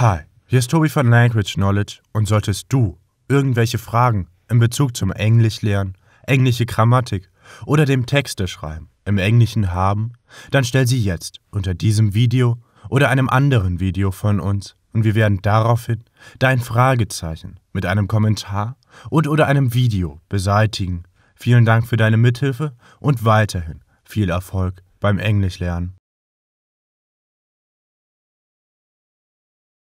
Hi, hier ist Tobi von Language Knowledge und solltest du irgendwelche Fragen in Bezug zum Englisch lernen, englische Grammatik oder dem Texte schreiben im Englischen haben, dann stell sie jetzt unter diesem Video oder einem anderen Video von uns und wir werden daraufhin dein Fragezeichen mit einem Kommentar und oder einem Video beseitigen. Vielen Dank für deine Mithilfe und weiterhin viel Erfolg beim Englisch lernen.